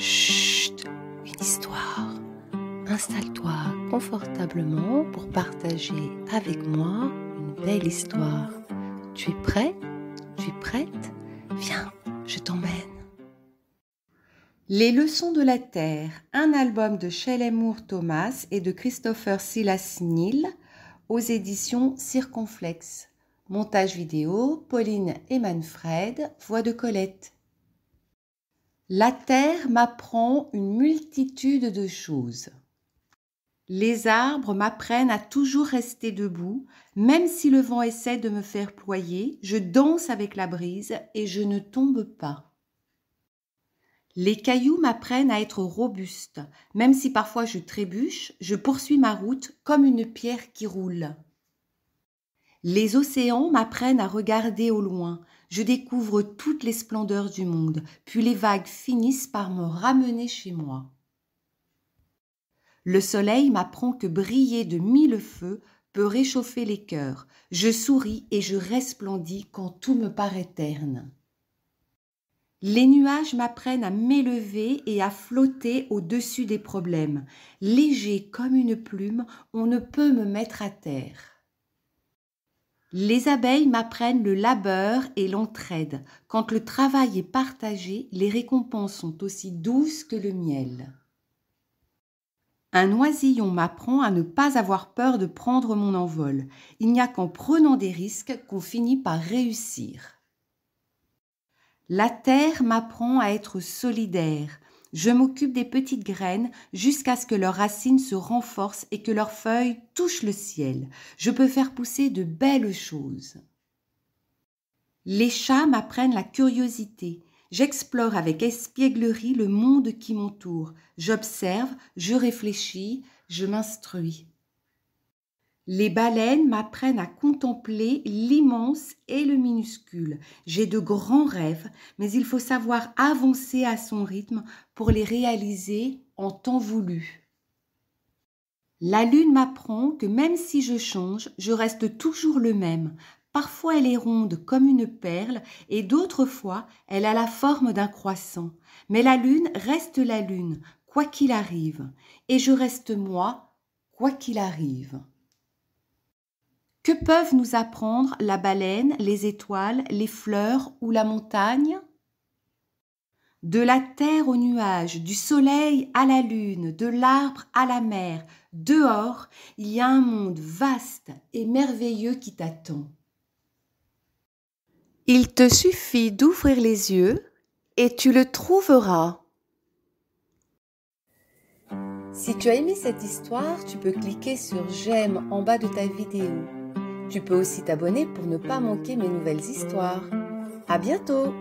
Chut, une histoire. Installe-toi confortablement pour partager avec moi une belle histoire. Tu es prêt Tu es prête Viens, je t'emmène. Les leçons de la Terre, un album de Shelley Moore Thomas et de Christopher Silas Nil, aux éditions Circonflexe. Montage vidéo, Pauline et Manfred, voix de Colette. La terre m'apprend une multitude de choses. Les arbres m'apprennent à toujours rester debout, même si le vent essaie de me faire ployer, je danse avec la brise et je ne tombe pas. Les cailloux m'apprennent à être robuste, même si parfois je trébuche, je poursuis ma route comme une pierre qui roule. Les océans m'apprennent à regarder au loin, je découvre toutes les splendeurs du monde, puis les vagues finissent par me ramener chez moi. Le soleil m'apprend que briller de mille feux peut réchauffer les cœurs. Je souris et je resplendis quand tout me paraît terne. Les nuages m'apprennent à m'élever et à flotter au-dessus des problèmes. Léger comme une plume, on ne peut me mettre à terre. Les abeilles m'apprennent le labeur et l'entraide. Quand le travail est partagé, les récompenses sont aussi douces que le miel. Un oisillon m'apprend à ne pas avoir peur de prendre mon envol. Il n'y a qu'en prenant des risques qu'on finit par réussir. La terre m'apprend à être solidaire. Je m'occupe des petites graines jusqu'à ce que leurs racines se renforcent et que leurs feuilles touchent le ciel. Je peux faire pousser de belles choses. Les chats m'apprennent la curiosité. J'explore avec espièglerie le monde qui m'entoure. J'observe, je réfléchis, je m'instruis. Les baleines m'apprennent à contempler l'immense et le minuscule. J'ai de grands rêves, mais il faut savoir avancer à son rythme pour les réaliser en temps voulu. La lune m'apprend que même si je change, je reste toujours le même. Parfois elle est ronde comme une perle et d'autres fois elle a la forme d'un croissant. Mais la lune reste la lune, quoi qu'il arrive, et je reste moi, quoi qu'il arrive. Que peuvent nous apprendre la baleine, les étoiles, les fleurs ou la montagne De la terre aux nuages, du soleil à la lune, de l'arbre à la mer, dehors, il y a un monde vaste et merveilleux qui t'attend. Il te suffit d'ouvrir les yeux et tu le trouveras. Si tu as aimé cette histoire, tu peux cliquer sur j'aime en bas de ta vidéo. Tu peux aussi t'abonner pour ne pas manquer mes nouvelles histoires. À bientôt!